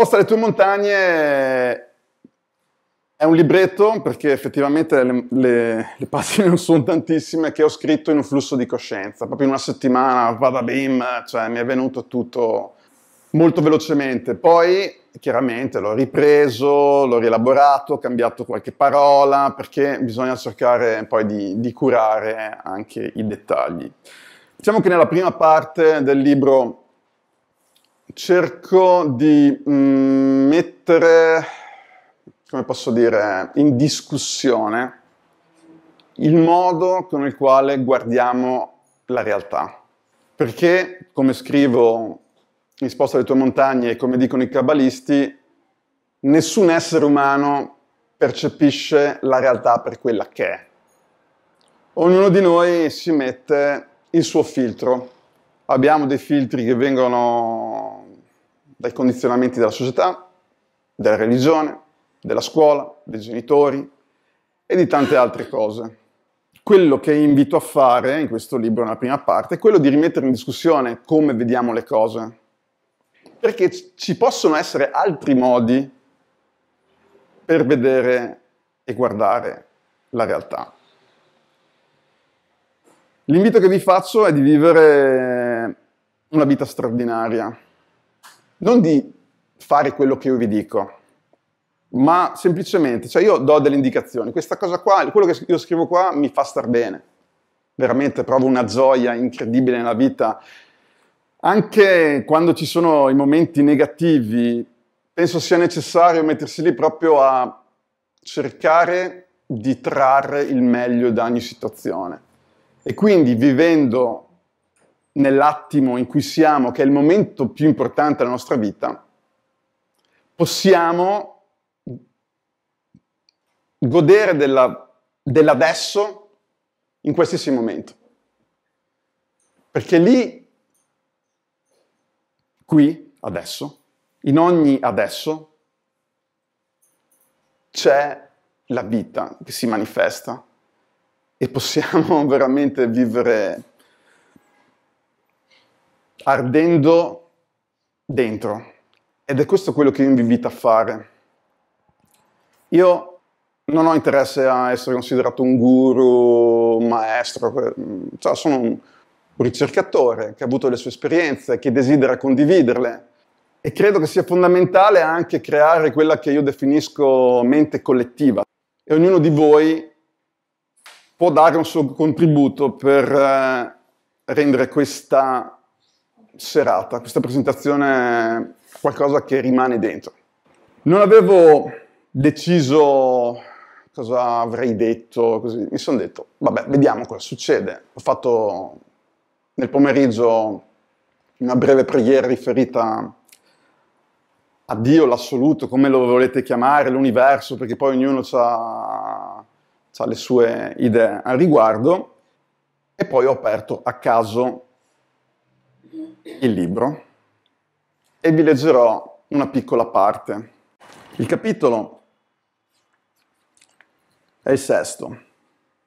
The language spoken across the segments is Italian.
Posta le tue montagne è un libretto, perché effettivamente le, le, le, pagine non sono tantissime, che ho scritto in un flusso di coscienza. Proprio in una settimana, vada bim, cioè mi è venuto tutto molto velocemente. Poi, chiaramente, l'ho ripreso, l'ho rielaborato, ho cambiato qualche parola, perché bisogna cercare poi di, di curare anche i dettagli. Diciamo che nella prima parte del libro cerco di mm, mettere, come posso dire, in discussione il modo con il quale guardiamo la realtà. Perché, come scrivo in risposta alle tue montagne e come dicono i cabalisti, nessun essere umano percepisce la realtà per quella che è. Ognuno di noi si mette il suo filtro. Abbiamo dei filtri che vengono dai condizionamenti della società, della religione, della scuola, dei genitori e di tante altre cose. Quello che invito a fare in questo libro, nella prima parte, è quello di rimettere in discussione come vediamo le cose. Perché ci possono essere altri modi per vedere e guardare la realtà. L'invito che vi faccio è di vivere una vita straordinaria, non di fare quello che io vi dico, ma semplicemente, cioè io do delle indicazioni, questa cosa qua, quello che io scrivo qua mi fa star bene, veramente provo una gioia incredibile nella vita, anche quando ci sono i momenti negativi, penso sia necessario mettersi lì proprio a cercare di trarre il meglio da ogni situazione. E quindi vivendo nell'attimo in cui siamo, che è il momento più importante della nostra vita, possiamo godere della, dell'adesso in qualsiasi momento. Perché lì, qui, adesso, in ogni adesso, c'è la vita che si manifesta e possiamo veramente vivere ardendo dentro. Ed è questo quello che io vi invito a fare. Io non ho interesse a essere considerato un guru, un maestro, cioè sono un ricercatore che ha avuto le sue esperienze, che desidera condividerle. E credo che sia fondamentale anche creare quella che io definisco mente collettiva. E ognuno di voi può dare un suo contributo per eh, rendere questa serata, questa presentazione è qualcosa che rimane dentro. Non avevo deciso cosa avrei detto, così. mi sono detto, vabbè, vediamo cosa succede. Ho fatto nel pomeriggio una breve preghiera riferita a Dio, l'assoluto, come lo volete chiamare, l'universo, perché poi ognuno ha le sue idee al riguardo. E poi ho aperto a caso il libro e vi leggerò una piccola parte. Il capitolo è il sesto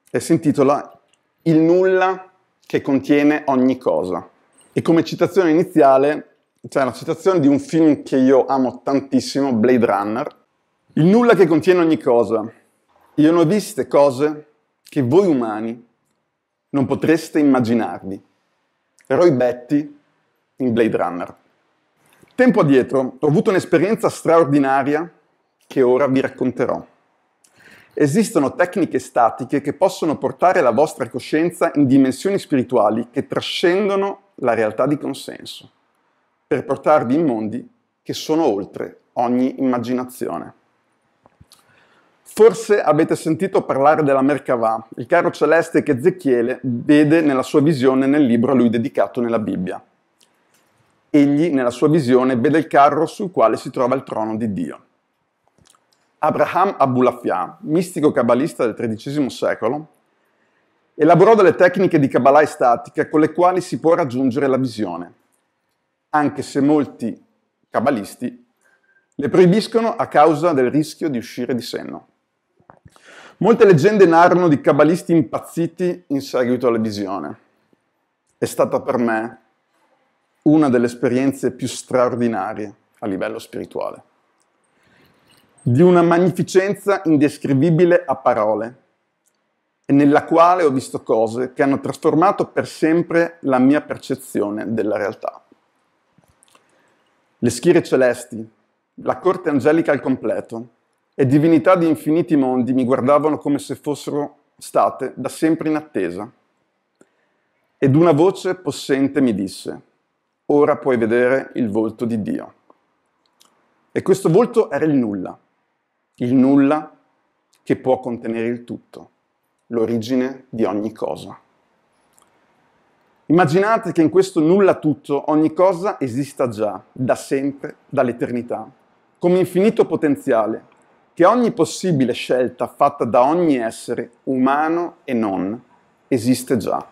e si intitola Il nulla che contiene ogni cosa. E come citazione iniziale c'è una citazione di un film che io amo tantissimo, Blade Runner. Il nulla che contiene ogni cosa. Io ne ho viste cose che voi umani non potreste immaginarvi. Roy Betty in Blade Runner. Tempo addietro ho avuto un'esperienza straordinaria che ora vi racconterò. Esistono tecniche statiche che possono portare la vostra coscienza in dimensioni spirituali che trascendono la realtà di consenso, per portarvi in mondi che sono oltre ogni immaginazione. Forse avete sentito parlare della Merkavah, il caro celeste che Ezechiele vede nella sua visione nel libro a lui dedicato nella Bibbia egli nella sua visione vede il carro sul quale si trova il trono di Dio. Abraham Abulafia, mistico cabalista del XIII secolo, elaborò delle tecniche di Kabbalah estatica con le quali si può raggiungere la visione, anche se molti cabalisti le proibiscono a causa del rischio di uscire di senno. Molte leggende narrano di cabalisti impazziti in seguito alla visione. È stata per me una delle esperienze più straordinarie a livello spirituale, di una magnificenza indescrivibile a parole, e nella quale ho visto cose che hanno trasformato per sempre la mia percezione della realtà. Le schiere celesti, la corte angelica al completo e divinità di infiniti mondi mi guardavano come se fossero state da sempre in attesa. Ed una voce possente mi disse, ora puoi vedere il volto di Dio. E questo volto era il nulla, il nulla che può contenere il tutto, l'origine di ogni cosa. Immaginate che in questo nulla tutto ogni cosa esista già, da sempre, dall'eternità, come infinito potenziale, che ogni possibile scelta fatta da ogni essere, umano e non, esiste già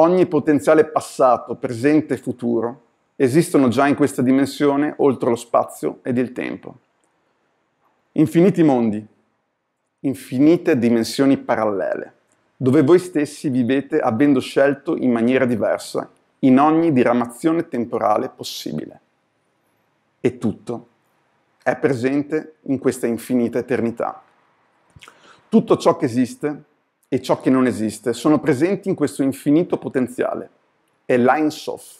ogni potenziale passato, presente e futuro esistono già in questa dimensione oltre lo spazio ed il tempo. Infiniti mondi, infinite dimensioni parallele, dove voi stessi vivete avendo scelto in maniera diversa in ogni diramazione temporale possibile. E tutto è presente in questa infinita eternità. Tutto ciò che esiste e ciò che non esiste sono presenti in questo infinito potenziale. È l'Einsof,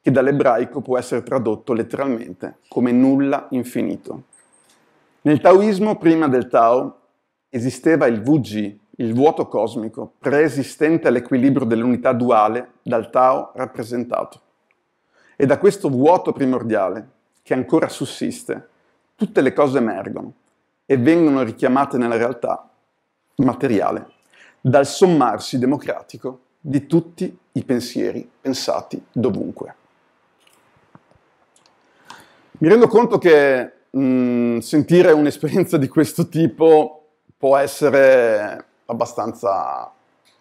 che dall'ebraico può essere tradotto letteralmente come nulla infinito. Nel taoismo prima del Tao esisteva il VG, il vuoto cosmico, preesistente all'equilibrio dell'unità duale dal Tao rappresentato. E da questo vuoto primordiale, che ancora sussiste, tutte le cose emergono e vengono richiamate nella realtà materiale, dal sommarsi democratico di tutti i pensieri pensati dovunque. Mi rendo conto che mh, mm, sentire un'esperienza di questo tipo può essere abbastanza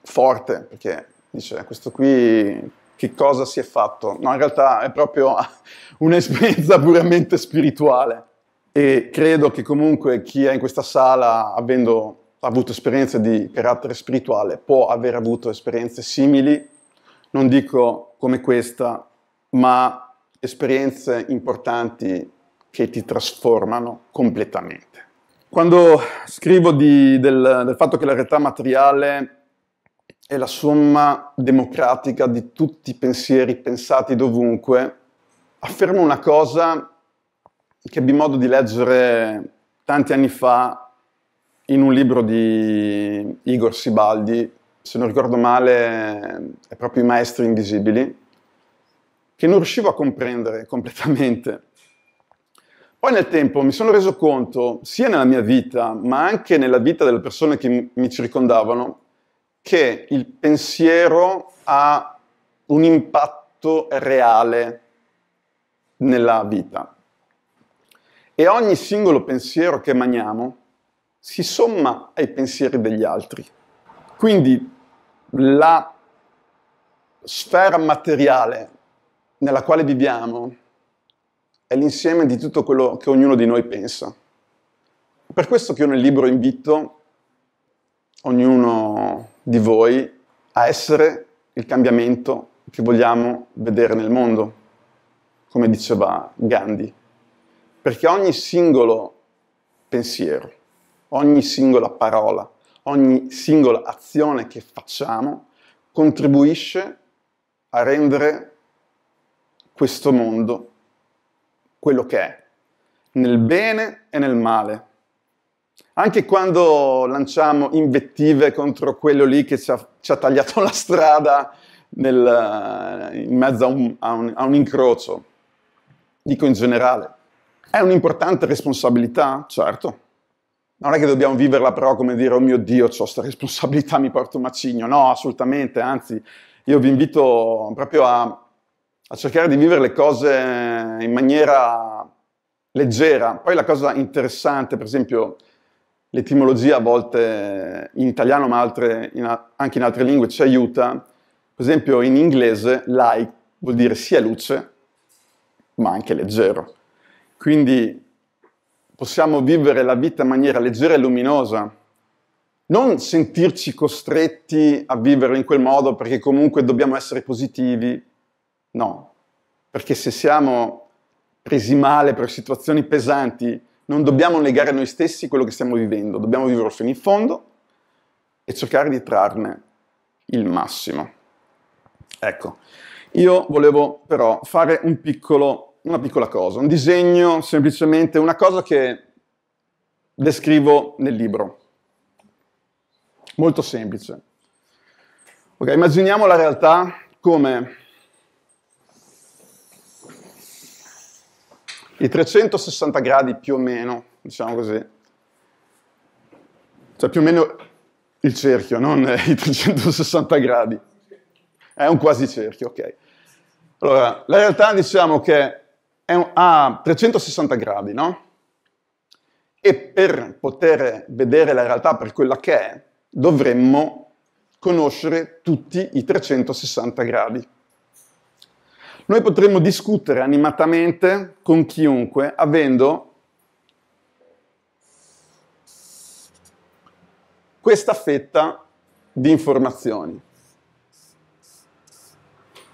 forte, perché dice questo qui che cosa si è fatto? No, in realtà è proprio un'esperienza puramente spirituale e credo che comunque chi è in questa sala, avendo avuto esperienze di carattere spirituale può aver avuto esperienze simili, non dico come questa, ma esperienze importanti che ti trasformano completamente. Quando scrivo di, del, del fatto che la realtà materiale è la somma democratica di tutti i pensieri pensati dovunque, affermo una cosa che ebbi modo di leggere tanti anni fa in un libro di Igor Sibaldi, se non ricordo male, è proprio i maestri invisibili, che non riuscivo a comprendere completamente. Poi nel tempo mi sono reso conto, sia nella mia vita, ma anche nella vita delle persone che mi circondavano, che il pensiero ha un impatto reale nella vita. E ogni singolo pensiero che maniamo, si somma ai pensieri degli altri. Quindi la sfera materiale nella quale viviamo è l'insieme di tutto quello che ognuno di noi pensa. Per questo che io nel libro invito ognuno di voi a essere il cambiamento che vogliamo vedere nel mondo, come diceva Gandhi, perché ogni singolo pensiero ogni singola parola, ogni singola azione che facciamo contribuisce a rendere questo mondo quello che è, nel bene e nel male. Anche quando lanciamo invettive contro quello lì che ci ha, ci ha tagliato la strada nel, in mezzo a un, a, un, a un incrocio, dico in generale, è un'importante responsabilità, certo, non è che dobbiamo viverla però come dire, oh mio Dio, ho questa responsabilità, mi porto un macigno. No, assolutamente, anzi, io vi invito proprio a, a cercare di vivere le cose in maniera leggera. Poi la cosa interessante, per esempio, l'etimologia a volte in italiano, ma altre, in, anche in altre lingue ci aiuta. Per esempio, in inglese, light vuol dire sia luce, ma anche leggero. Quindi possiamo vivere la vita in maniera leggera e luminosa, non sentirci costretti a vivere in quel modo perché comunque dobbiamo essere positivi, no, perché se siamo presi male per situazioni pesanti, non dobbiamo negare a noi stessi quello che stiamo vivendo, dobbiamo viverlo fino in fondo e cercare di trarne il massimo. Ecco, io volevo però fare un piccolo una piccola cosa, un disegno, semplicemente una cosa che descrivo nel libro. Molto semplice. Ok, immaginiamo la realtà come i 360 gradi più o meno, diciamo così, cioè più o meno il cerchio, non i 360 gradi. È un quasi cerchio, ok. Allora, la realtà diciamo che un, a 360 gradi, no? E per poter vedere la realtà per quella che è, dovremmo conoscere tutti i 360 gradi. Noi potremmo discutere animatamente con chiunque avendo questa fetta di informazioni.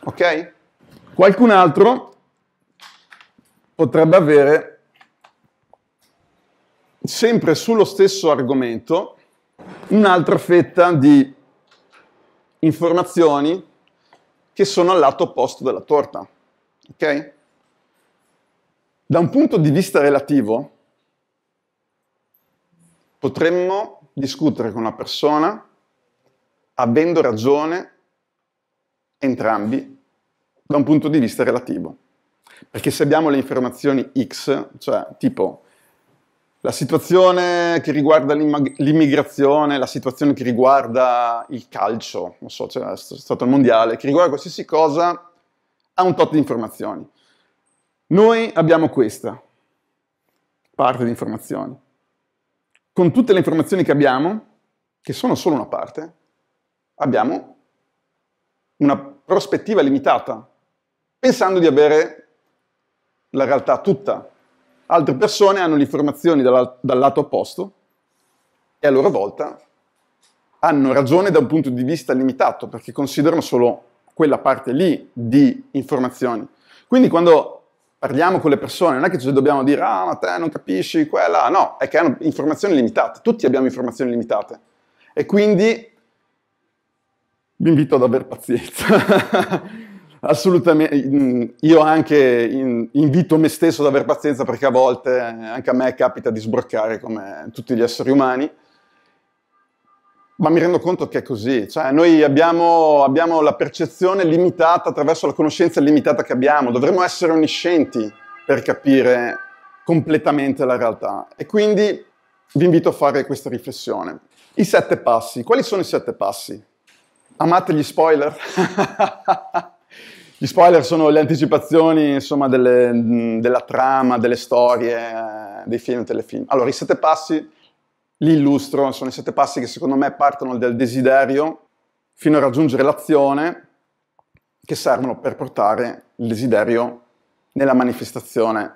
Ok? Qualcun altro potrebbe avere sempre sullo stesso argomento un'altra fetta di informazioni che sono al lato opposto della torta. Okay? Da un punto di vista relativo, potremmo discutere con una persona avendo ragione entrambi da un punto di vista relativo. Perché se abbiamo le informazioni X, cioè tipo la situazione che riguarda l'immigrazione, la situazione che riguarda il calcio, non so, cioè, è stato il mondiale, che riguarda qualsiasi cosa, ha un tot di informazioni. Noi abbiamo questa parte di informazioni. Con tutte le informazioni che abbiamo, che sono solo una parte, abbiamo una prospettiva limitata, pensando di avere la realtà tutta. Altre persone hanno le informazioni dal, dal lato opposto e a loro volta hanno ragione da un punto di vista limitato perché considerano solo quella parte lì di informazioni. Quindi quando parliamo con le persone non è che ci dobbiamo dire ah ma te non capisci quella, no, è che hanno informazioni limitate, tutti abbiamo informazioni limitate e quindi vi invito ad aver pazienza. assolutamente. Io anche in, invito me stesso ad aver pazienza perché a volte eh, anche a me capita di sbroccare come tutti gli esseri umani. Ma mi rendo conto che è così, cioè noi abbiamo, abbiamo la percezione limitata attraverso la conoscenza limitata che abbiamo, dovremmo essere onniscienti per capire completamente la realtà. E quindi vi invito a fare questa riflessione. I sette passi, quali sono i sette passi? Amate gli spoiler? Gli spoiler sono le anticipazioni, insomma, delle, della trama, delle storie, dei film e telefilm. Allora, i sette passi li illustro, sono i sette passi che secondo me partono dal desiderio fino a raggiungere l'azione che servono per portare il desiderio nella manifestazione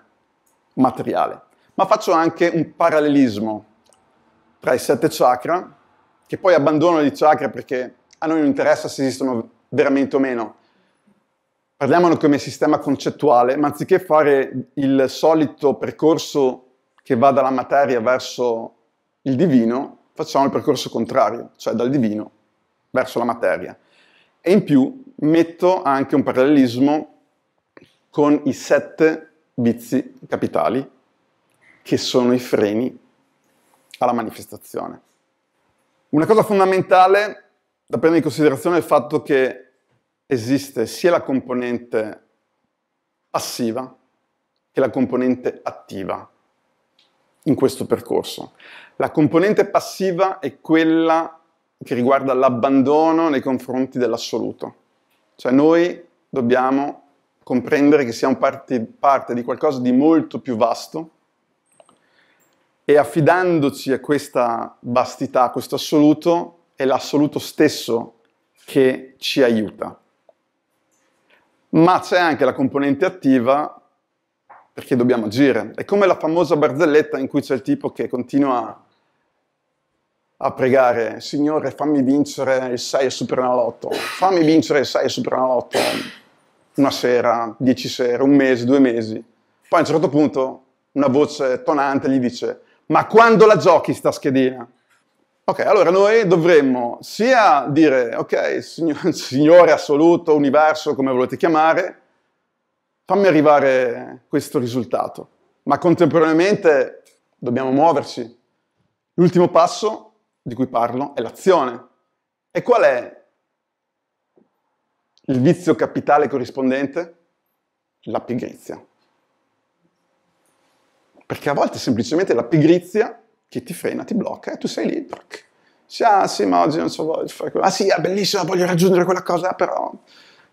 materiale. Ma faccio anche un parallelismo tra i sette chakra, che poi abbandono i chakra perché a noi non interessa se esistono veramente o meno, Parliamone come sistema concettuale, ma anziché fare il solito percorso che va dalla materia verso il divino, facciamo il percorso contrario, cioè dal divino verso la materia. E in più metto anche un parallelismo con i sette vizi capitali che sono i freni alla manifestazione. Una cosa fondamentale da prendere in considerazione è il fatto che esiste sia la componente passiva che la componente attiva in questo percorso. La componente passiva è quella che riguarda l'abbandono nei confronti dell'assoluto. Cioè noi dobbiamo comprendere che siamo parte, parte di qualcosa di molto più vasto e affidandoci a questa vastità, a questo assoluto, è l'assoluto stesso che ci aiuta ma c'è anche la componente attiva perché dobbiamo agire. È come la famosa barzelletta in cui c'è il tipo che continua a pregare, Signore fammi vincere il 6 e Superenalotto, fammi vincere il 6 e Superenalotto una sera, dieci sere, un mese, due mesi. Poi a un certo punto una voce tonante gli dice, ma quando la giochi sta schedina? Ok, allora noi dovremmo sia dire, ok, signor, signore assoluto, universo, come volete chiamare, fammi arrivare questo risultato, ma contemporaneamente dobbiamo muoverci. L'ultimo passo di cui parlo è l'azione. E qual è il vizio capitale corrispondente? La pigrizia. Perché a volte semplicemente la pigrizia che ti frena, ti blocca e tu sei lì. Sì, ah sì, ma oggi non so voglio fare quello. Ah sì, è ah, bellissimo, voglio raggiungere quella cosa, però...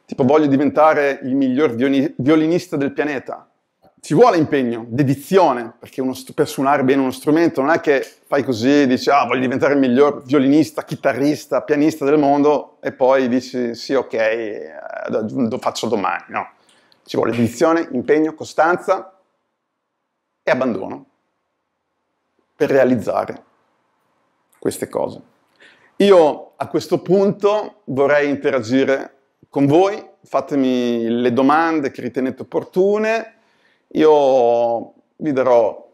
Tipo voglio diventare il miglior violinista del pianeta. Ci vuole impegno, dedizione, perché uno, per suonare bene uno strumento non è che fai così, dici ah voglio diventare il miglior violinista, chitarrista, pianista del mondo e poi dici sì ok, lo eh, faccio domani. No, ci vuole dedizione, impegno, costanza e abbandono per realizzare queste cose. Io a questo punto vorrei interagire con voi, fatemi le domande che ritenete opportune, io vi darò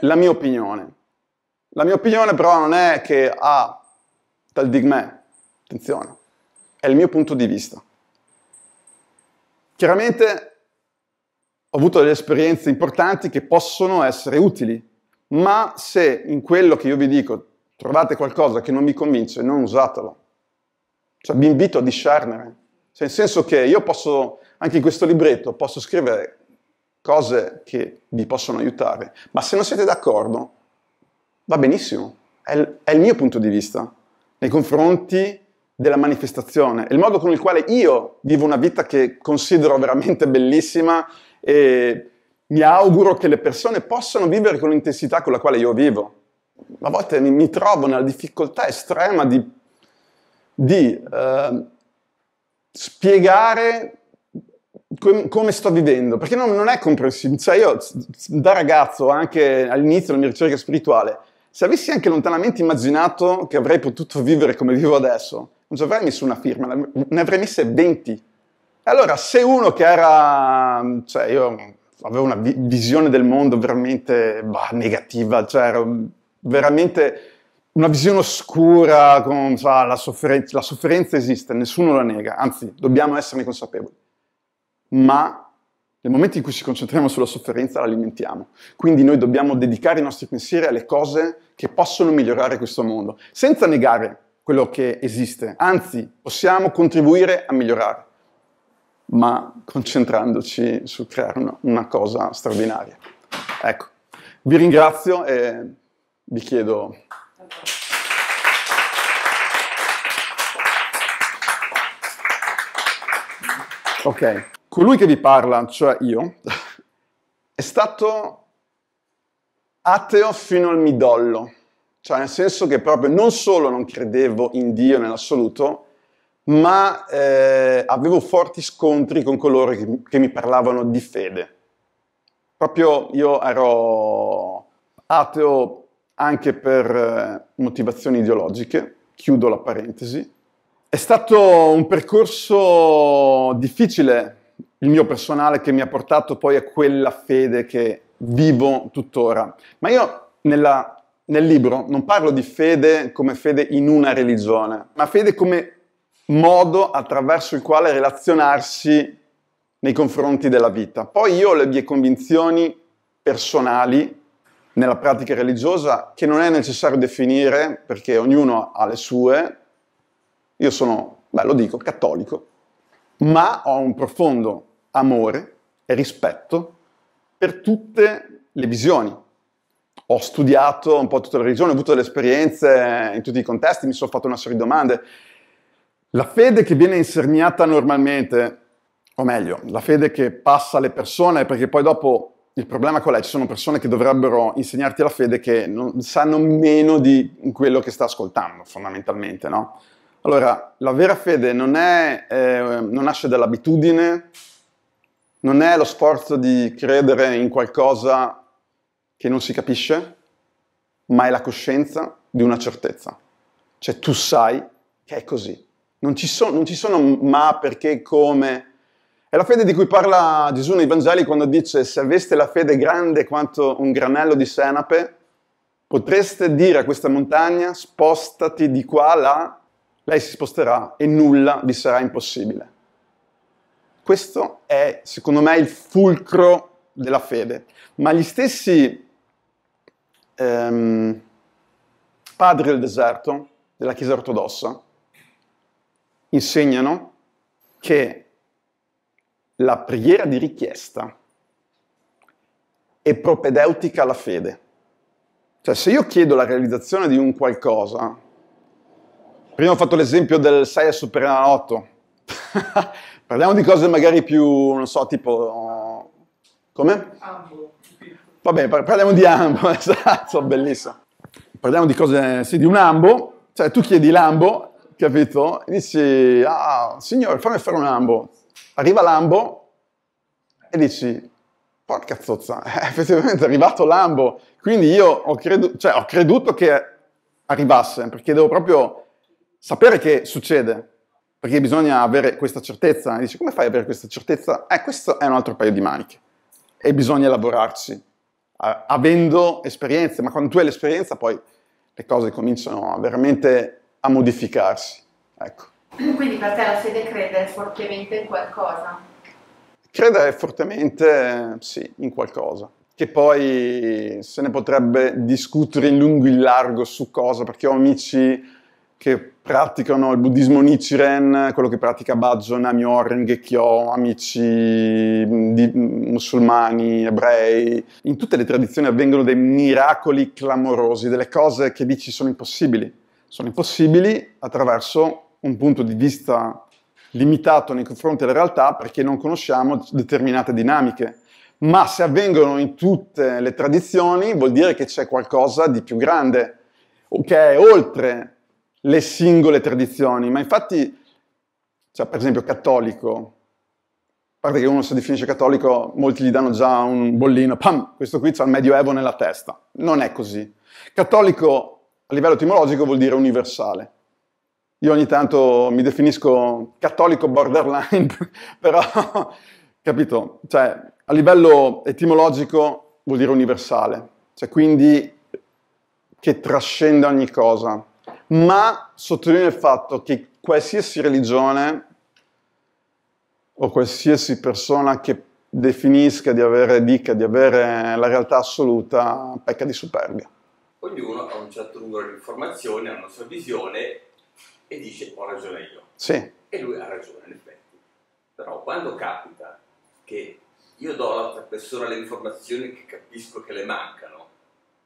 la mia opinione. La mia opinione però non è che ha ah, tal dig me, attenzione, è il mio punto di vista. Chiaramente ho avuto delle esperienze importanti che possono essere utili ma se in quello che io vi dico trovate qualcosa che non mi convince, non usatelo. Cioè vi invito a discernere. Cioè, nel senso che io posso, anche in questo libretto, posso scrivere cose che vi possono aiutare, ma se non siete d'accordo, va benissimo. È il, è il mio punto di vista nei confronti della manifestazione, è il modo con il quale io vivo una vita che considero veramente bellissima e mi auguro che le persone possano vivere con l'intensità con la quale io vivo. A volte mi, mi trovo nella difficoltà estrema di, di eh, spiegare com- come sto vivendo, perché non, non è comprensibile. Cioè io da ragazzo, anche all'inizio della mia ricerca spirituale, se avessi anche lontanamente immaginato che avrei potuto vivere come vivo adesso, non ci avrei messo una firma, ne avrei messe 20. Allora, se uno che era, cioè io avevo una vi- visione del mondo veramente bah, negativa, cioè veramente una visione oscura, con, cioè, la, sofferen- la sofferenza esiste, nessuno la nega, anzi dobbiamo esserne consapevoli. Ma nel momento in cui ci concentriamo sulla sofferenza la alimentiamo. Quindi noi dobbiamo dedicare i nostri pensieri alle cose che possono migliorare questo mondo, senza negare quello che esiste, anzi possiamo contribuire a migliorare ma concentrandoci su creare una, una cosa straordinaria. Ecco, vi ringrazio e vi chiedo... Ok, colui che vi parla, cioè io, è stato ateo fino al midollo, cioè nel senso che proprio non solo non credevo in Dio nell'assoluto, ma eh, avevo forti scontri con coloro che, che, mi parlavano di fede. Proprio io ero ateo anche per eh, motivazioni ideologiche, chiudo la parentesi. È stato un percorso difficile, il mio personale, che mi ha portato poi a quella fede che vivo tuttora. Ma io nella, nel libro non parlo di fede come fede in una religione, ma fede come modo attraverso il quale relazionarsi nei confronti della vita. Poi io ho le mie convinzioni personali nella pratica religiosa che non è necessario definire perché ognuno ha le sue. Io sono, beh lo dico, cattolico, ma ho un profondo amore e rispetto per tutte le visioni. Ho studiato un po' tutta la religione, ho avuto delle esperienze in tutti i contesti, mi sono fatto una serie di domande la fede che viene insegnata normalmente, o meglio, la fede che passa alle persone, perché poi dopo il problema qual è? Ci sono persone che dovrebbero insegnarti la fede che non, sanno meno di quello che sta ascoltando, fondamentalmente, no? Allora, la vera fede non, è, eh, non nasce dall'abitudine, non è lo sforzo di credere in qualcosa che non si capisce, ma è la coscienza di una certezza. Cioè tu sai che è così. Non ci, so, non ci sono ma, perché, come. È la fede di cui parla Gesù nei Vangeli quando dice se aveste la fede grande quanto un granello di senape, potreste dire a questa montagna spostati di qua là, lei si sposterà e nulla vi sarà impossibile. Questo è, secondo me, il fulcro della fede. Ma gli stessi ehm, padri del deserto, della Chiesa ortodossa, insegnano che la preghiera di richiesta è propedeutica alla fede. Cioè, se io chiedo la realizzazione di un qualcosa, prima ho fatto l'esempio del 6 a superare la 8. Parliamo di cose magari più, non so, tipo... Come? Ambo. Vabbè, parliamo di ambo, esatto, bellissimo. Parliamo di cose, sì, di un ambo. Cioè, tu chiedi l'ambo, capito? E dici, ah, signore, fammi fare un ambo. Arriva l'ambo e dici, porca zozza, è effettivamente è arrivato l'ambo. Quindi io ho, credu- cioè, ho creduto che arrivasse, perché devo proprio sapere che succede, perché bisogna avere questa certezza. E dici, come fai ad avere questa certezza? Eh, questo è un altro paio di maniche e bisogna lavorarci, avendo esperienze, ma quando tu hai l'esperienza poi le cose cominciano a veramente a modificarsi. Ecco. Quindi per te la fede crede fortemente in qualcosa? Crede fortemente, sì, in qualcosa. Che poi se ne potrebbe discutere in lungo e in largo su cosa, perché ho amici che praticano il buddismo Nichiren, quello che pratica Bajo Amyoren, Gekyo, amici mm, di, mm, musulmani, ebrei. In tutte le tradizioni avvengono dei miracoli clamorosi, delle cose che dici sono impossibili sono impossibili attraverso un punto di vista limitato nei confronti della realtà perché non conosciamo determinate dinamiche. Ma se avvengono in tutte le tradizioni vuol dire che c'è qualcosa di più grande, che è oltre le singole tradizioni. Ma infatti, cioè, per esempio, cattolico, a parte che uno si definisce cattolico, molti gli danno già un bollino, pam, questo qui c'ha il medioevo nella testa. Non è così. Cattolico a livello etimologico vuol dire universale. Io ogni tanto mi definisco cattolico borderline, però, capito, cioè, a livello etimologico vuol dire universale, cioè quindi che trascende ogni cosa, ma sottolineo il fatto che qualsiasi religione o qualsiasi persona che definisca di avere, dica di avere la realtà assoluta, pecca di superbia ognuno ha un certo numero di informazioni, ha una sua visione e dice ho ragione io. Sì. E lui ha ragione, in effetti. Però quando capita che io do all'altra persona le informazioni che capisco che le mancano,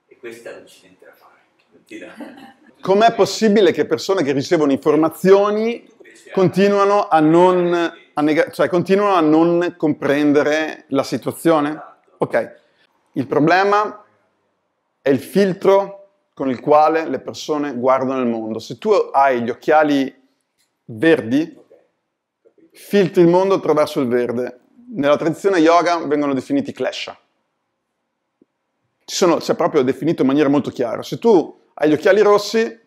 e questo è un incidente da fare. Com'è possibile che persone che ricevono informazioni continuano a non, a cioè, continuano a non comprendere la situazione? Esatto. Ok, il problema è il filtro con il quale le persone guardano il mondo. Se tu hai gli occhiali verdi, filtri il mondo attraverso il verde. Nella tradizione yoga vengono definiti klesha. Ci sono, c'è proprio definito in maniera molto chiara. Se tu hai gli occhiali rossi,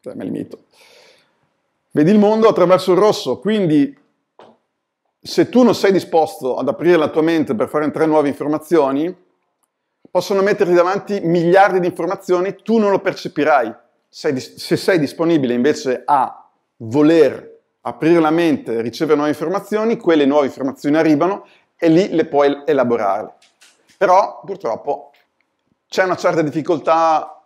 cioè me limito, vedi il mondo attraverso il rosso, quindi se tu non sei disposto ad aprire la tua mente per fare entrare nuove informazioni, possono metterti davanti miliardi di informazioni, tu non lo percepirai. Sei, se sei disponibile invece a voler aprire la mente, ricevere nuove informazioni, quelle nuove informazioni arrivano e lì le puoi elaborare. Però purtroppo c'è una certa difficoltà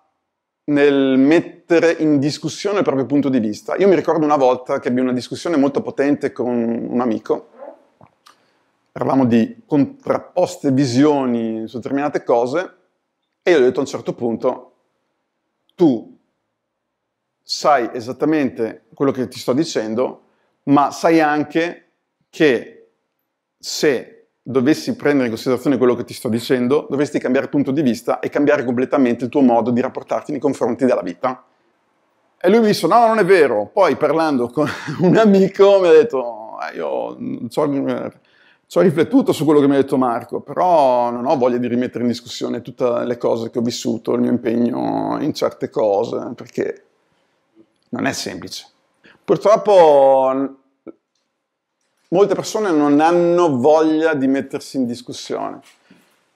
nel mettere in discussione il proprio punto di vista. Io mi ricordo una volta che ebbi una discussione molto potente con un amico parlavamo di contrapposte visioni su determinate cose e io ho detto a un certo punto, tu sai esattamente quello che ti sto dicendo, ma sai anche che se dovessi prendere in considerazione quello che ti sto dicendo, dovresti cambiare punto di vista e cambiare completamente il tuo modo di rapportarti nei confronti della vita. E lui mi disse, no, non è vero. Poi parlando con un amico mi ha detto, ah, io Non so, ci ho riflettuto su quello che mi ha detto Marco, però non ho voglia di rimettere in discussione tutte le cose che ho vissuto, il mio impegno in certe cose, perché non è semplice. Purtroppo molte persone non hanno voglia di mettersi in discussione.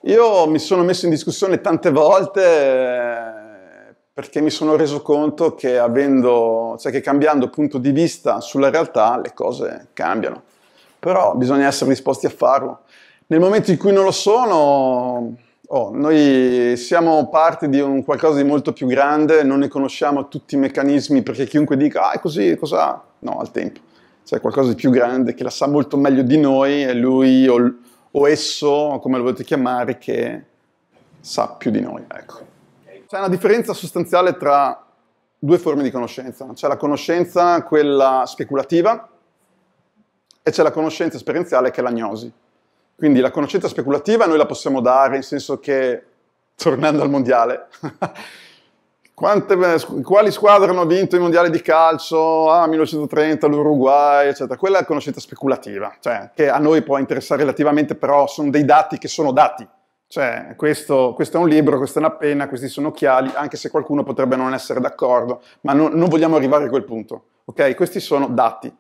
Io mi sono messo in discussione tante volte eh, perché mi sono reso conto che, avendo, cioè che cambiando punto di vista sulla realtà le cose cambiano però bisogna essere disposti a farlo. Nel momento in cui non lo sono, oh, noi siamo parte di un qualcosa di molto più grande, non ne conosciamo tutti i meccanismi perché chiunque dica, ah è così, cosa? No, al tempo. C'è qualcosa di più grande che la sa molto meglio di noi e lui o, o esso, come lo volete chiamare, che sa più di noi. Ecco. C'è una differenza sostanziale tra due forme di conoscenza. C'è la conoscenza, quella speculativa, e c'è la conoscenza esperienziale che è l'agnosi. Quindi la conoscenza speculativa noi la possiamo dare, nel senso che, tornando al mondiale, quante, quali squadre hanno vinto i mondiali di calcio? Ah, 1930, l'Uruguay, eccetera. Quella è la conoscenza speculativa, cioè, che a noi può interessare relativamente, però sono dei dati che sono dati. Cioè, questo, questo è un libro, questa è una penna, questi sono occhiali, anche se qualcuno potrebbe non essere d'accordo, ma no, non vogliamo arrivare a quel punto. Ok? Questi sono dati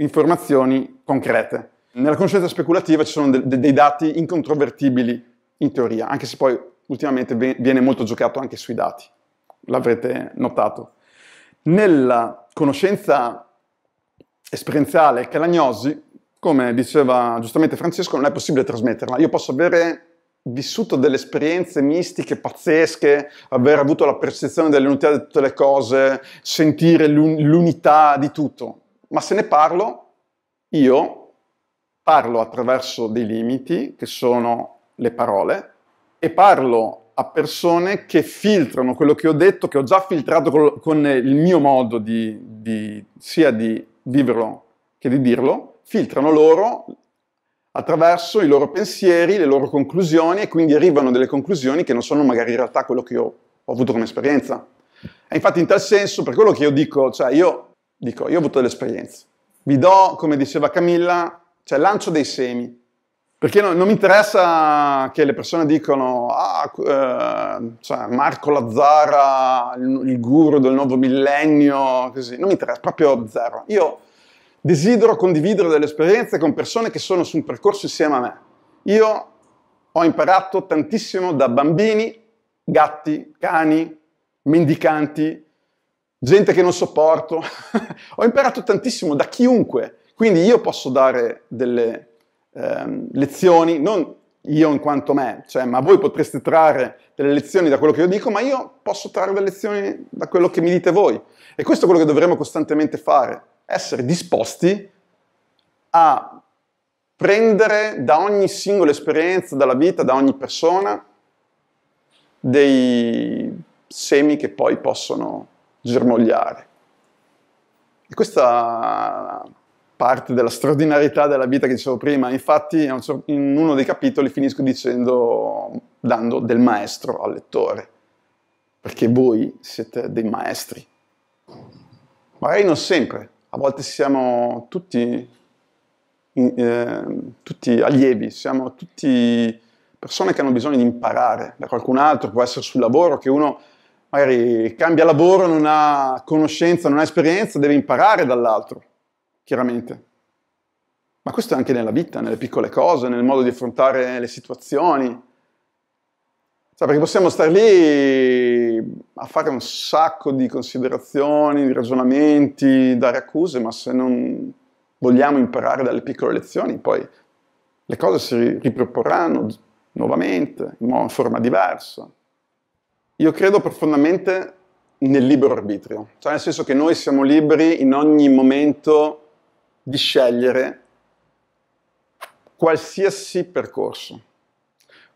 informazioni concrete. Nella conoscenza speculativa ci sono de- de- dei dati incontrovertibili in teoria, anche se poi ultimamente ve- viene molto giocato anche sui dati, l'avrete notato. Nella conoscenza esperienziale che è calagnosi, come diceva giustamente Francesco, non è possibile trasmetterla. Io posso avere vissuto delle esperienze mistiche pazzesche, aver avuto la percezione dell'unità di tutte le cose, sentire l'un- l'unità di tutto, ma se ne parlo io parlo attraverso dei limiti che sono le parole e parlo a persone che filtrano quello che ho detto, che ho già filtrato col, con il mio modo di, di, sia di viverlo che di dirlo, filtrano loro attraverso i loro pensieri, le loro conclusioni e quindi arrivano delle conclusioni che non sono magari in realtà quello che io ho avuto come esperienza. E infatti in tal senso, per quello che io dico, cioè io dico, io ho avuto delle esperienze, vi do, come diceva Camilla, cioè lancio dei semi, perché non, non mi interessa che le persone dicano, ah, eh, cioè Marco Lazzara, il, il guru del nuovo millennio, così, non mi interessa, proprio zero. Io desidero condividere delle esperienze con persone che sono su un percorso insieme a me. Io ho imparato tantissimo da bambini, gatti, cani, mendicanti, gente che non sopporto. ho imparato tantissimo da chiunque, quindi io posso dare delle ehm, lezioni, non io in quanto me, cioè, ma voi potreste trarre delle lezioni da quello che io dico, ma io posso trarre delle lezioni da quello che mi dite voi. E questo è quello che dovremmo costantemente fare, essere disposti a prendere da ogni singola esperienza, dalla vita, da ogni persona, dei semi che poi possono germogliare. E questa parte della straordinarietà della vita che dicevo prima, infatti in uno dei capitoli finisco dicendo, dando del maestro al lettore, perché voi siete dei maestri. Magari non sempre, a volte siamo tutti, eh, tutti allievi, siamo tutti persone che hanno bisogno di imparare da qualcun altro, può essere sul lavoro che uno magari cambia lavoro, non ha conoscenza, non ha esperienza, deve imparare dall'altro, chiaramente. Ma questo è anche nella vita, nelle piccole cose, nel modo di affrontare le situazioni. Sì, cioè, perché possiamo stare lì a fare un sacco di considerazioni, di ragionamenti, dare accuse, ma se non vogliamo imparare dalle piccole lezioni, poi le cose si riproporranno nuovamente, in forma diversa. Io credo profondamente nel libero arbitrio, cioè nel senso che noi siamo liberi in ogni momento di scegliere qualsiasi percorso.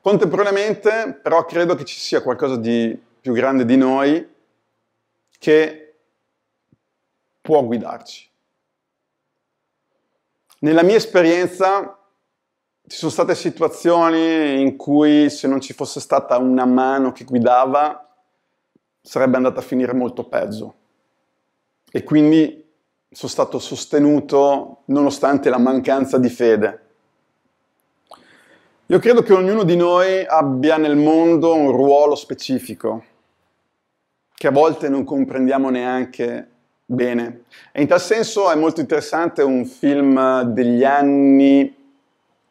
Contemporaneamente però credo che ci sia qualcosa di più grande di noi che può guidarci. Nella mia esperienza ci sono state situazioni in cui se non ci fosse stata una mano che guidava sarebbe andata a finire molto peggio. E quindi sono stato sostenuto nonostante la mancanza di fede. Io credo che ognuno di noi abbia nel mondo un ruolo specifico, che a volte non comprendiamo neanche bene. E in tal senso è molto interessante un film degli anni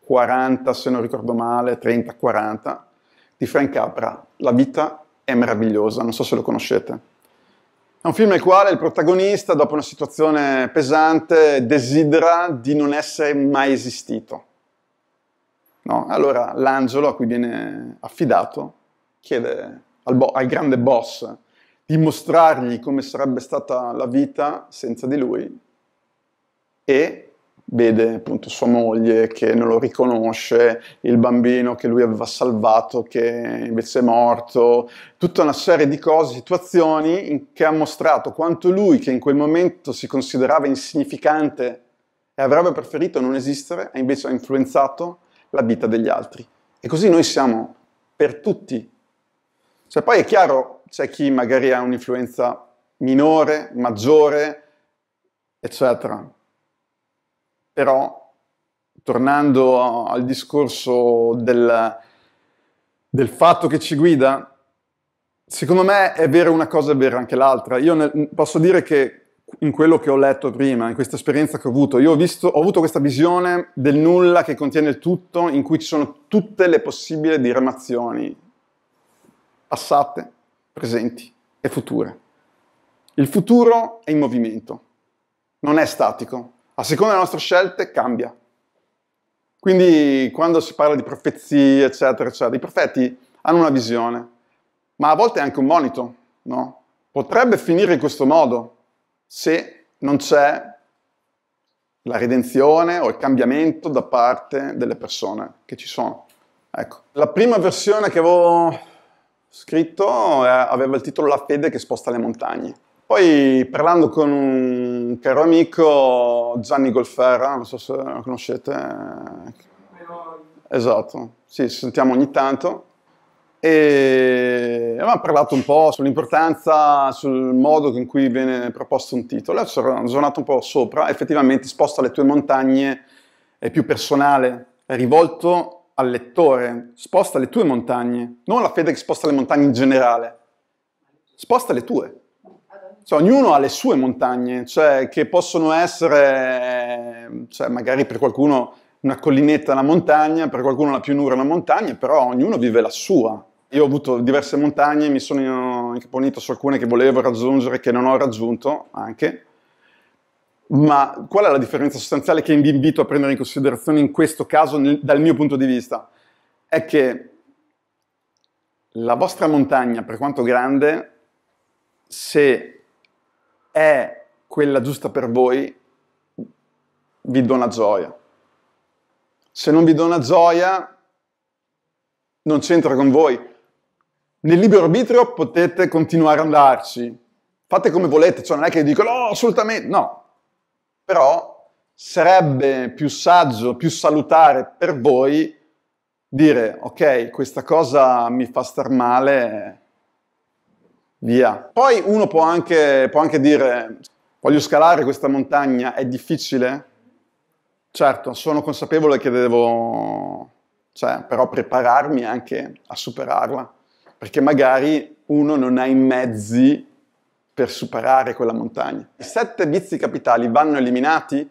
40, se non ricordo male, 30-40, di Frank Capra. La vita è meravigliosa, non so se lo conoscete. È un film nel quale il protagonista, dopo una situazione pesante, desidera di non essere mai esistito. No? Allora l'angelo a cui viene affidato chiede al, bo- al, grande boss di mostrargli come sarebbe stata la vita senza di lui e vede appunto sua moglie che non lo riconosce, il bambino che lui aveva salvato che invece è morto, tutta una serie di cose, situazioni che ha mostrato quanto lui, che in quel momento si considerava insignificante e avrebbe preferito non esistere, ha invece influenzato la vita degli altri. E così noi siamo per tutti. Cioè poi è chiaro, c'è chi magari ha un'influenza minore, maggiore, eccetera però, tornando al discorso del, del fatto che ci guida, secondo me è vera una cosa e vera anche l'altra. Io ne, posso dire che in quello che ho letto prima, in questa esperienza che ho avuto, io ho, visto, ho avuto questa visione del nulla che contiene il tutto, in cui ci sono tutte le possibili diramazioni passate, presenti e future. Il futuro è in movimento, non è statico a seconda delle nostre scelte cambia. Quindi quando si parla di profezie, eccetera, eccetera, i profeti hanno una visione, ma a volte è anche un monito, no? Potrebbe finire in questo modo se non c'è la redenzione o il cambiamento da parte delle persone che ci sono. Ecco. La prima versione che avevo scritto aveva il titolo La fede che sposta le montagne. Poi parlando con un un ehm, caro amico Gianni Golferra, non so se lo conoscete. Esatto, sì, ci sentiamo ogni tanto. E abbiamo parlato un po' sull'importanza, sul modo in cui viene proposto un titolo. Adesso sono ragionato un po' sopra, effettivamente sposta le tue montagne è più personale, è rivolto al lettore, sposta le tue montagne, non la fede che sposta le montagne in generale, sposta le tue cioè, ognuno ha le sue montagne, cioè, che possono essere, cioè, magari per qualcuno una collinetta una montagna, per qualcuno la pianura una montagna, però ognuno vive la sua. Io ho avuto diverse montagne, mi sono incaponito su alcune che volevo raggiungere, che non ho raggiunto anche, ma qual è la differenza sostanziale che vi invito a prendere in considerazione in questo caso nel, dal mio punto di vista? È che la vostra montagna, per quanto grande, se è quella giusta per voi, vi do una gioia. Se non vi do una gioia, non c'entra con voi. Nel libero arbitrio potete continuare ad andarci, fate come volete, cioè non è che dico no, assolutamente, no. Però sarebbe più saggio, più salutare per voi dire ok, questa cosa mi fa star male, via. Poi uno può anche, può anche dire, voglio scalare questa montagna, è difficile? Certo, sono consapevole che devo, cioè, però prepararmi anche a superarla, perché magari uno non ha i mezzi per superare quella montagna. I sette vizi capitali vanno eliminati?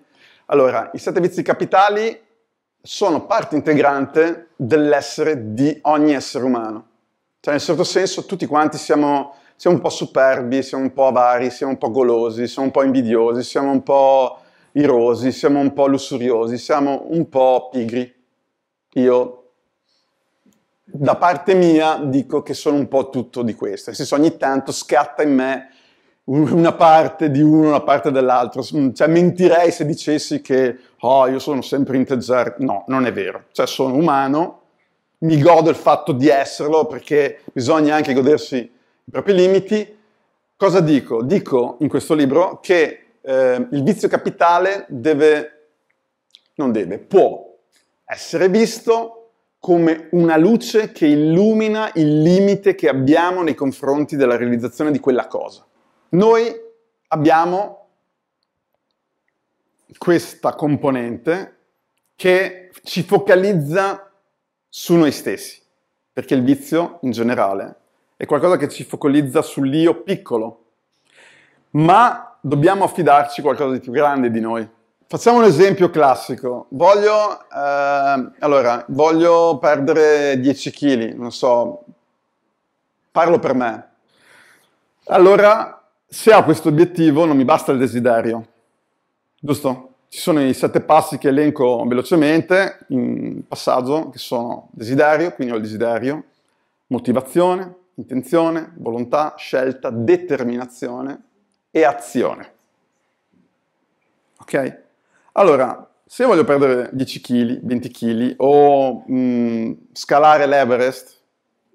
Allora, i sette vizi capitali sono parte integrante dell'essere di ogni essere umano. Cioè, in un certo senso, tutti quanti siamo siamo un po' superbi, siamo un po' avari, siamo un po' golosi, siamo un po' invidiosi, siamo un po' irosi, siamo un po' lussuriosi, siamo un po' pigri. Io da parte mia dico che sono un po' tutto di questo, nel senso ogni tanto scatta in me una parte di uno, una parte dell'altro, mm, cioè mentirei se dicessi che oh, io sono sempre integer, no, non è vero, cioè sono umano, mi godo il fatto di esserlo perché bisogna anche godersi propri limiti, cosa dico? Dico in questo libro che eh, il vizio capitale deve, non deve, può essere visto come una luce che illumina il limite che abbiamo nei confronti della realizzazione di quella cosa. Noi abbiamo questa componente che ci focalizza su noi stessi, perché il vizio in generale è qualcosa che ci focalizza sull'io piccolo, ma dobbiamo affidarci a qualcosa di più grande di noi. Facciamo un esempio classico. Voglio, eh, allora, voglio perdere 10 kg, non so, parlo per me. Allora, se ho questo obiettivo non mi basta il desiderio, giusto? Ci sono i sette passi che elenco velocemente in passaggio, che sono desiderio, quindi ho il desiderio, motivazione, intenzione, volontà, scelta, determinazione e azione. Ok? Allora, se voglio perdere 10 kg, 20 kg o mh, mm, scalare l'Everest,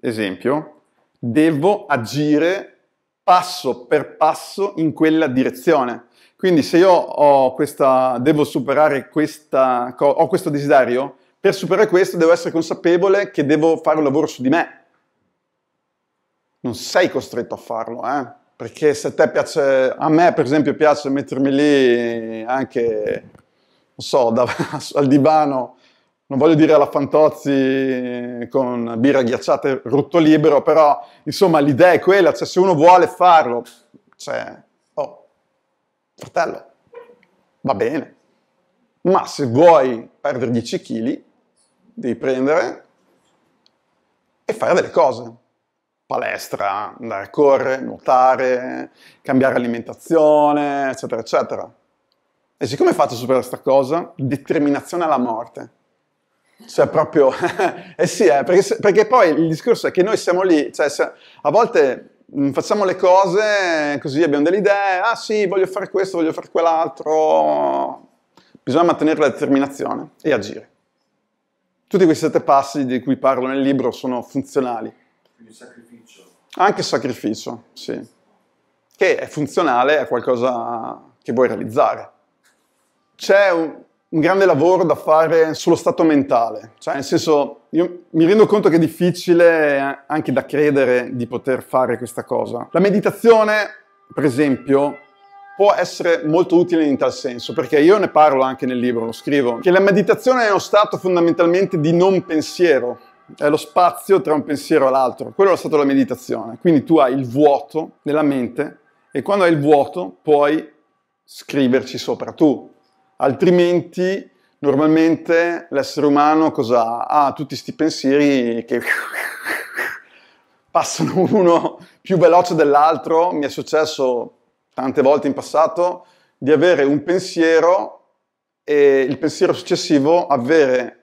esempio, devo agire passo per passo in quella direzione. Quindi se io ho questa, devo superare questa, ho questo desiderio, per superare questo devo essere consapevole che devo fare un lavoro su di me, non sei costretto a farlo, eh? perché se a te piace, a me per esempio piace mettermi lì anche, non so, da, al divano, non voglio dire alla Fantozzi con birra ghiacciata e libero, però insomma l'idea è quella, cioè se uno vuole farlo, cioè, oh, fratello, va bene, ma se vuoi perdere 10 kg, devi prendere e fare delle cose palestra, andare a correre, nuotare, cambiare alimentazione, eccetera, eccetera. E siccome faccio superare questa cosa, determinazione alla morte. Cioè proprio, eh sì, eh, perché, perché, poi il discorso è che noi siamo lì, cioè se, a volte mm, facciamo le cose così, abbiamo delle idee, ah sì, voglio fare questo, voglio fare quell'altro, bisogna mantenere la determinazione e agire. Tutti questi sette passi di cui parlo nel libro sono funzionali quindi sacrificio. Anche sacrificio, sì. Che è funzionale, è qualcosa che vuoi realizzare. C'è un, un grande lavoro da fare sullo stato mentale, cioè nel senso io mi rendo conto che è difficile anche da credere di poter fare questa cosa. La meditazione, per esempio, può essere molto utile in tal senso, perché io ne parlo anche nel libro, lo scrivo, che la meditazione è uno stato fondamentalmente di non pensiero, è lo spazio tra un pensiero e l'altro. Quello è stato la meditazione. Quindi tu hai il vuoto nella mente e quando hai il vuoto puoi scriverci sopra tu. Altrimenti, normalmente, l'essere umano cosa ha? ha tutti questi pensieri che passano uno più veloce dell'altro. Mi è successo tante volte in passato di avere un pensiero e il pensiero successivo avere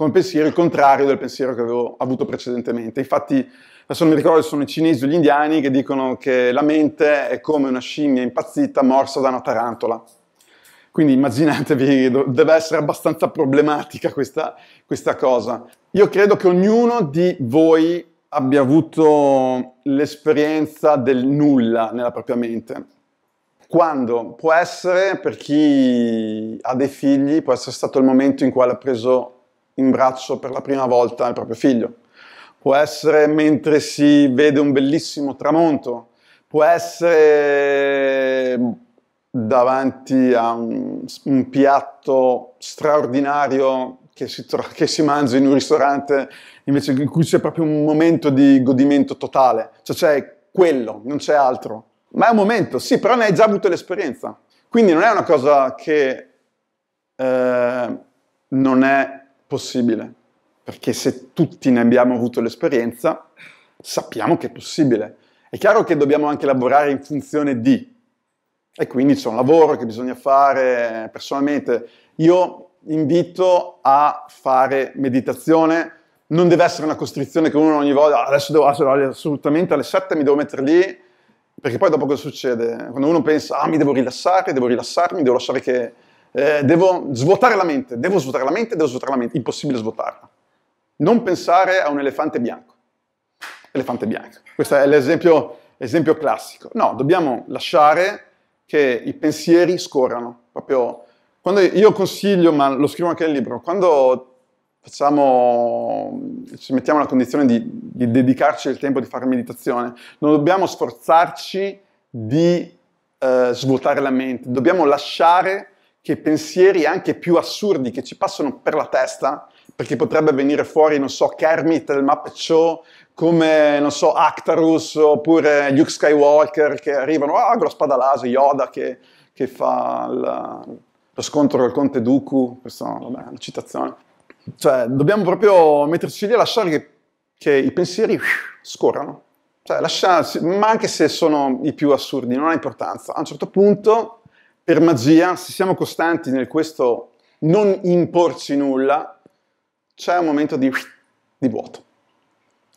come pensiero il contrario del pensiero che avevo avuto precedentemente. Infatti, adesso non mi ricordo se sono i cinesi o gli indiani che dicono che la mente è come una scimmia impazzita morsa da una tarantola. Quindi immaginatevi, deve essere abbastanza problematica questa, questa cosa. Io credo che ognuno di voi abbia avuto l'esperienza del nulla nella propria mente. Quando può essere, per chi ha dei figli, può essere stato il momento in cui ha preso in braccio per la prima volta il proprio figlio, può essere mentre si vede un bellissimo tramonto, può essere davanti a un, un piatto straordinario che si, che si, mangia in un ristorante invece in cui c'è proprio un momento di godimento totale, cioè c'è quello, non c'è altro. Ma è un momento, sì, però ne hai già avuto l'esperienza. Quindi non è una cosa che eh, non è possibile, perché se tutti ne abbiamo avuto l'esperienza, sappiamo che è possibile. È chiaro che dobbiamo anche lavorare in funzione di, e quindi c'è un lavoro che bisogna fare personalmente. Io invito a fare meditazione, non deve essere una costrizione che uno ogni volta, adesso devo assolutamente alle 7 mi devo mettere lì, perché poi dopo cosa succede? Quando uno pensa, ah mi devo rilassare, devo rilassarmi, devo lasciare che eh, devo svuotare la mente, devo svuotare la mente, devo svuotare la mente, impossibile svuotarla. Non pensare a un elefante bianco. Elefante bianco. Questo è l'esempio, l'esempio classico. No, dobbiamo lasciare che i pensieri scorrano. Proprio quando io consiglio, ma lo scrivo anche nel libro, quando facciamo, ci mettiamo nella condizione di, di dedicarci il tempo di fare meditazione, non dobbiamo sforzarci di eh, svuotare la mente, dobbiamo lasciare che pensieri anche più assurdi che ci passano per la testa, perché potrebbe venire fuori, non so, Kermit del Muppet Show, come, non so, Actarus, oppure Luke Skywalker che arrivano, ah, con la spada laser, Yoda che, che fa la, lo scontro col conte Dooku, questa vabbè, è una citazione. Cioè, dobbiamo proprio metterci lì e lasciare che, che i pensieri scorrano. Cioè, lasciarsi, ma anche se sono i più assurdi, non ha importanza. A un certo punto per magia, se siamo costanti nel questo non imporci nulla, c'è un momento di, di vuoto.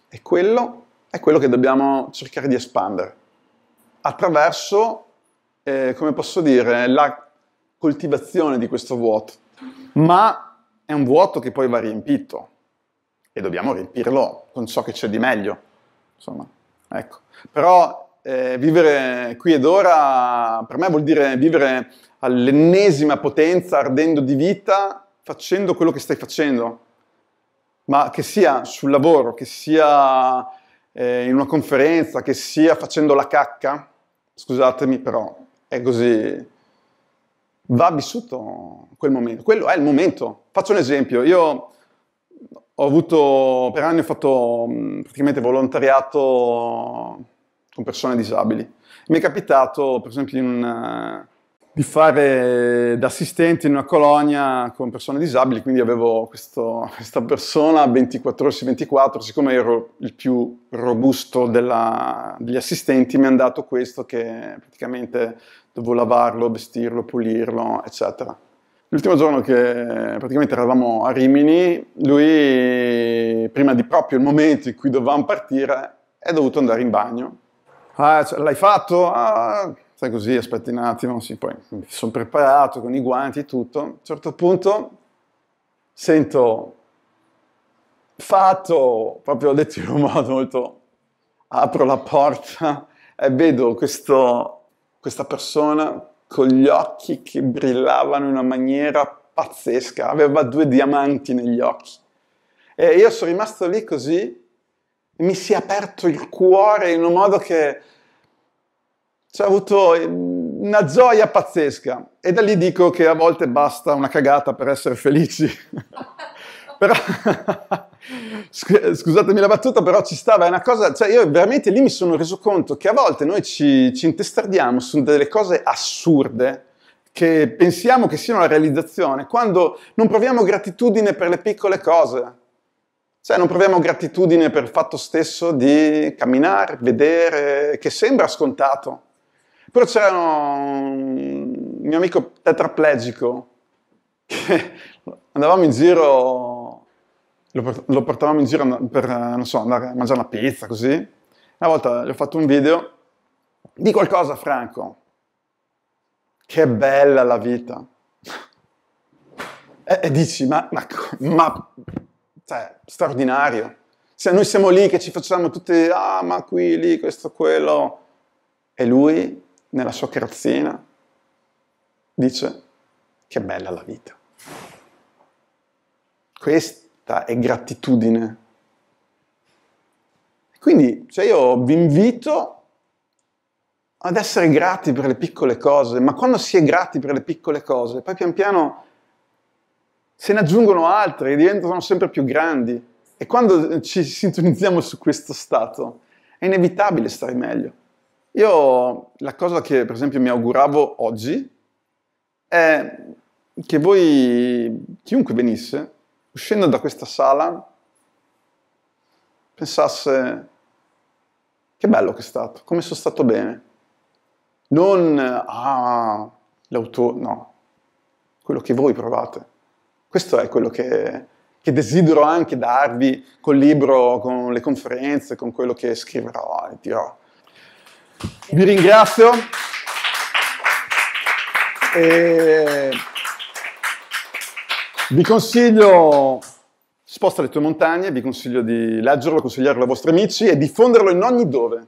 E quello è quello che dobbiamo cercare di espandere attraverso, eh, come posso dire, la coltivazione di questo vuoto. Ma è un vuoto che poi va riempito e dobbiamo riempirlo con ciò che c'è di meglio. Insomma, ecco. Però eh, vivere qui ed ora per me vuol dire vivere all'ennesima potenza, ardendo di vita, facendo quello che stai facendo, ma che sia sul lavoro, che sia eh, in una conferenza, che sia facendo la cacca, scusatemi però, è così, va vissuto quel momento, quello è il momento. Faccio un esempio, io ho avuto, per anni ho fatto praticamente volontariato con persone disabili. Mi è capitato, per esempio, un, eh, di fare da assistente in una colonia con persone disabili, quindi avevo questo, questa persona 24 ore su 24, siccome ero il più robusto della, degli assistenti, mi è andato questo che praticamente dovevo lavarlo, vestirlo, pulirlo, eccetera. L'ultimo giorno che praticamente eravamo a Rimini, lui, prima di proprio il momento in cui dovevamo partire, è dovuto andare in bagno Ah, cioè, l'hai fatto? Ah, sai così, aspetti un attimo, sì, poi mi sono preparato con i guanti e tutto. A un certo punto sento fatto, proprio detto in un modo molto... Apro la porta e vedo questo, questa persona con gli occhi che brillavano in una maniera pazzesca, aveva due diamanti negli occhi. E io sono rimasto lì così mi si è aperto il cuore in un modo che ci ha avuto una gioia pazzesca. E da lì dico che a volte basta una cagata per essere felici. però, scusatemi la battuta, però ci stava, è una cosa, cioè io veramente lì mi sono reso conto che a volte noi ci, ci intestardiamo su delle cose assurde che pensiamo che siano la realizzazione, quando non proviamo gratitudine per le piccole cose. Cioè, non proviamo gratitudine per il fatto stesso di camminare, vedere, che sembra scontato. Però c'era un mio amico tetraplegico che andavamo in giro, lo, lo portavamo in giro per, non so, andare a mangiare una pizza, così. Una volta gli ho fatto un video di qualcosa, Franco. Che bella la vita. E, e dici, ma, ma, ma cioè, straordinario. Se noi siamo lì che ci facciamo tutti, ah ma qui, lì, questo, quello, e lui, nella sua carrozzina, dice, che bella la vita. Questa è gratitudine. Quindi, cioè io vi invito ad essere grati per le piccole cose, ma quando si è grati per le piccole cose, poi pian piano se ne aggiungono altre e diventano sempre più grandi. E quando ci sintonizziamo su questo stato, è inevitabile stare meglio. Io la cosa che per esempio mi auguravo oggi è che voi, chiunque venisse, uscendo da questa sala, pensasse che bello che è stato, come sono stato bene. Non, ah, l'autore, no, quello che voi provate. Questo è quello che, che desidero anche darvi col libro, con le conferenze, con quello che scriverò e dirò. Vi ringrazio. E vi consiglio Sposta le tue montagne, vi consiglio di leggerlo, consigliarlo ai vostri amici e diffonderlo in ogni dove.